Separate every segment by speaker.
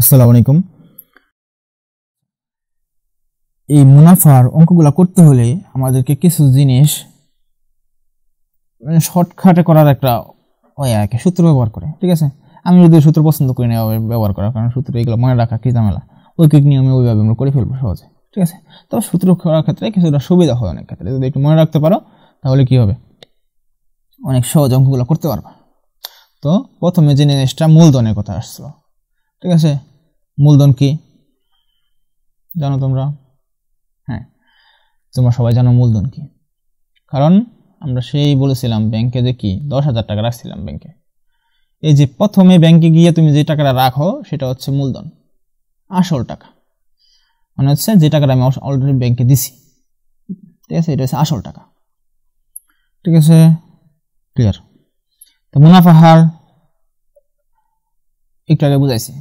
Speaker 1: আসসালামু আলাইকুম এই মুনাফার অঙ্কগুলো করতে হলে আমাদেরকে কিছু জিনিস মানে শর্টকাটে করার একটা ওই একে সূত্র ব্যবহার করে ঠিক আছে আমি যদি সূত্র পছন্দ করি না ব্যবহার করা কারণ সূত্র এগুলো মনে রাখা কী ঝামেলা ঐকিক নিয়মে ওইভাবে আমরা করে ফেলবো সহজে ঠিক আছে তবে সূত্র করার ক্ষেত্রে কিছুটা সুবিধা হয় অনেক ক্ষেত্রে যদি একটু মনে রাখতে পারো তাহলে কী হবে অনেক সহজ অঙ্কগুলো করতে পারবা তো প্রথমে যে জিনিসটা মূলধনের কথা আসছিল ঠিক আছে মূলধন কি জানো তোমরা হ্যাঁ তোমরা সবাই জানো মূলধন কি কারণ আমরা সেই বলেছিলাম ব্যাংকে যে কি দশ হাজার টাকা রাখছিলাম ব্যাংকে এই যে প্রথমে ব্যাংকে গিয়ে তুমি যে টাকাটা রাখো সেটা হচ্ছে মূলধন আসল টাকা মানে হচ্ছে যে টাকাটা আমি অলরেডি ব্যাংকে দিছি ঠিক আছে এটা হচ্ছে আসল টাকা ঠিক আছে ক্লিয়ার তো মুনাফা হার একটু আগে বুঝাইছি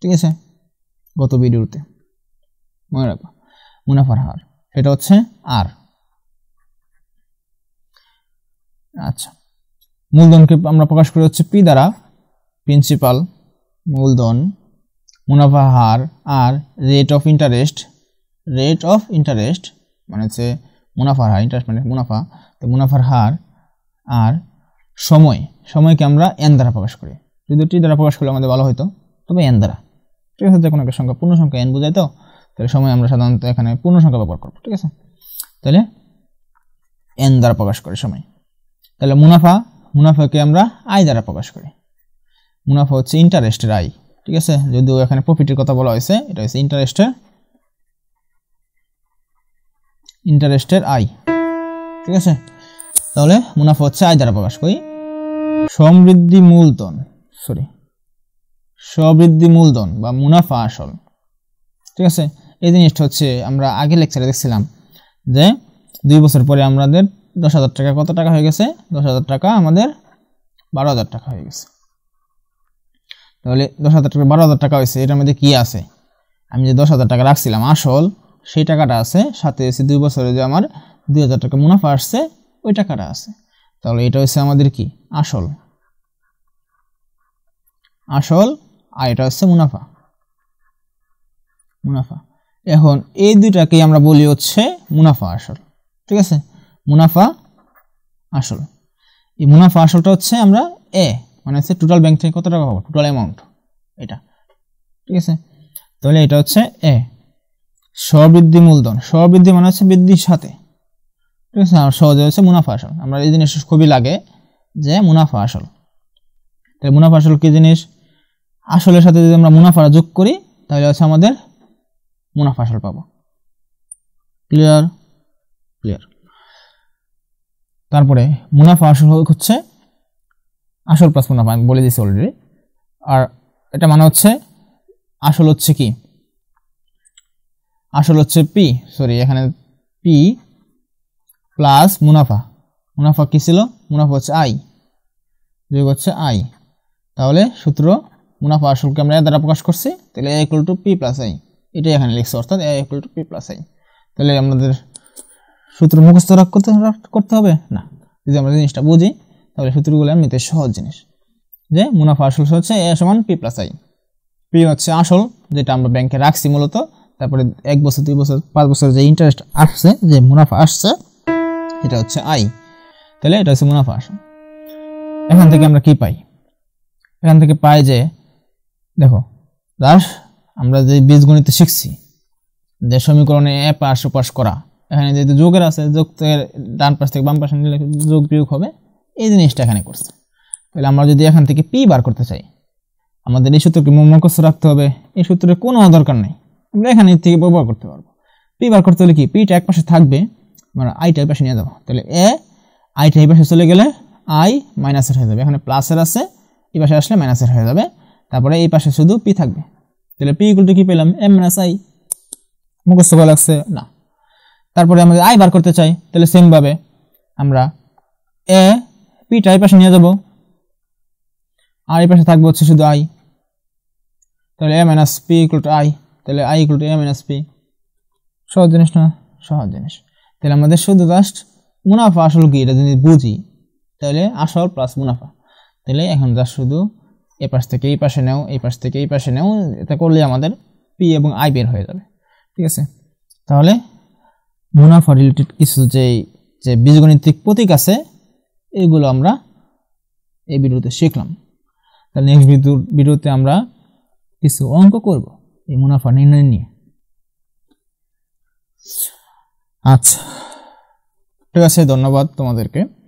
Speaker 1: ঠিক আছে গত ভিডিওতে মনে রাখবা মুনাফার হার সেটা হচ্ছে আর আচ্ছা মূলধনকে আমরা প্রকাশ করি হচ্ছে পি দ্বারা প্রিন্সিপাল মূলধন মুনাফা হার আর rate of interest rate of interest মানে হচ্ছে মুনাফার হার ইন্টারেস্ট মানে মুনাফা তো মুনাফার হার আর সময় সময়কে আমরা এন দ্বারা প্রকাশ করি যদি টি দ্বারা প্রকাশ করলে আমাদের ভালো হতো তবে এন দ্বারা ঠিক আছে যে কোনো একটা সংখ্যা পূর্ণ সংখ্যা এন বোঝায় তো তাহলে সময় আমরা সাধারণত এখানে পূর্ণ সংখ্যা ব্যবহার করবো ঠিক আছে তাহলে এন দ্বারা প্রকাশ করে সময় তাহলে মুনাফা মুনাফাকে আমরা আয় দ্বারা প্রকাশ করি মুনাফা হচ্ছে ইন্টারেস্টের আয় ঠিক আছে যদিও এখানে প্রফিটের কথা বলা হয়েছে এটা হচ্ছে ইন্টারেস্টের ইন্টারেস্টের আয় ঠিক আছে তাহলে মুনাফা হচ্ছে আয় দ্বারা প্রকাশ করি সমৃদ্ধি মূলধন সরি স্ববৃদ্ধি মূলধন বা মুনাফা আসল ঠিক আছে এই জিনিসটা হচ্ছে আমরা আগে লেকচারে দেখছিলাম যে দুই বছর পরে আমাদের দশ হাজার টাকা কত টাকা হয়ে গেছে দশ হাজার টাকা আমাদের বারো হাজার টাকা হয়ে গেছে তাহলে দশ হাজার টাকা বারো হাজার টাকা হয়েছে এটার মধ্যে কী আছে আমি যে দশ হাজার টাকা রাখছিলাম আসল সেই টাকাটা আছে সাথে এসে দুই বছরে যে আমার দুই হাজার টাকা মুনাফা আসছে ওই টাকাটা আছে তাহলে এটা হচ্ছে আমাদের কি আসল আসল আর এটা হচ্ছে মুনাফা মুনাফা এখন এই দুইটাকেই আমরা বলি হচ্ছে মুনাফা আসল ঠিক আছে মুনাফা আসল এই মুনাফা আসলটা হচ্ছে আমরা এ মানে হচ্ছে টোটাল ব্যাংক থেকে কত টাকা পাবো টোটাল অ্যামাউন্ট এটা ঠিক আছে তাহলে এটা হচ্ছে এ স্ববৃদ্ধি মূলধন স্ববৃদ্ধি মানে হচ্ছে বৃদ্ধির সাথে ঠিক আছে আর সহজে হচ্ছে মুনাফা আসল আমরা এই জিনিস খুবই লাগে যে মুনাফা আসল তাহলে মুনাফা আসল কী জিনিস আসলের সাথে যদি আমরা মুনাফারা যোগ করি তাহলে হচ্ছে আমাদের মুনাফা আসল পাবো ক্লিয়ার ক্লিয়ার তারপরে মুনাফা আসল হচ্ছে আসল প্লাস মুনাফা আমি বলে দিয়েছি অলরেডি আর এটা মানে হচ্ছে আসল হচ্ছে কি আসল হচ্ছে পি সরি এখানে পি প্লাস মুনাফা মুনাফা কী ছিল মুনাফা হচ্ছে আই যোগ হচ্ছে আই তাহলে সূত্র মুনাফা আসলকে আমরা দ্বারা প্রকাশ করছি তাহলে A equal to P plus I এটাই এখানে লিখছি অর্থাৎ A equal to P plus I তাহলে আমাদের সূত্র মুখস্থ রাখ করতে করতে হবে না যদি আমরা জিনিসটা বুঝি তাহলে সূত্রগুলো এমনিতে সহজ জিনিস যে মুনাফা আসল হচ্ছে এ সমান পি প্লাস আই পি হচ্ছে আসল যেটা আমরা ব্যাংকে রাখছি মূলত তারপরে এক বছর দুই বছর পাঁচ বছর যে ইন্টারেস্ট আসছে যে মুনাফা আসছে এটা হচ্ছে আই তাহলে এটা হচ্ছে মুনাফা আসল এখান থেকে আমরা কি পাই এখান থেকে পাই যে দেখো দাস আমরা যে বীজগণিত শিখছি যে সমীকরণে এ পাশ ও করা এখানে যেহেতু যোগের আছে যোগ থেকে ডান পাশ থেকে বাম পাশে নিলে যোগ বিয়োগ হবে এই জিনিসটা এখানে করছে তাহলে আমরা যদি এখান থেকে পি বার করতে চাই আমাদের এই সূত্রকে মুখস্থ রাখতে হবে এই সূত্রের কোনো দরকার নেই আমরা এখানে থেকে ব্যবহার করতে পারবো পি বার করতে হলে কি পিটা এক পাশে থাকবে আমরা আইটা এই পাশে নিয়ে যাবো তাহলে এ আইটা এই পাশে চলে গেলে আই মাইনাসের হয়ে যাবে এখানে প্লাসের আছে এই পাশে আসলে মাইনাসের হয়ে যাবে তারপরে এই পাশে শুধু পি থাকবে তাহলে পি ইকুয়াল টু কি পেলাম এম মাইনাস আই মুখস্থ করা লাগছে না তারপরে আমাদের আই বার করতে চাই তাহলে সেমভাবে আমরা এ পিটা এই পাশে নিয়ে যাব আর এই পাশে থাকবে হচ্ছে শুধু আই তাহলে A minus P equal to I তাহলে I equal to A minus P সহজ জিনিস না সহজ জিনিস তাহলে আমাদের শুধু জাস্ট মুনাফা আসল কি এটা যদি বুঝি তাহলে আসল প্লাস মুনাফা তাহলে এখন জাস্ট শুধু এই পাশ থেকে এই পাশে নেও এই পাশ থেকে এই পাশে নেও এটা করলে আমাদের পি এবং আই বের হয়ে যাবে ঠিক আছে তাহলে মুনাফা রিলেটেড কিছু যেই যে বীজগণিতিক প্রতীক আছে এগুলো আমরা এই ভিডিওতে শিখলাম তাহলে নেক্সট ভিডিও ভিডিওতে আমরা কিছু অঙ্ক করব এই মুনাফা নির্ণয় নিয়ে আচ্ছা ঠিক আছে ধন্যবাদ তোমাদেরকে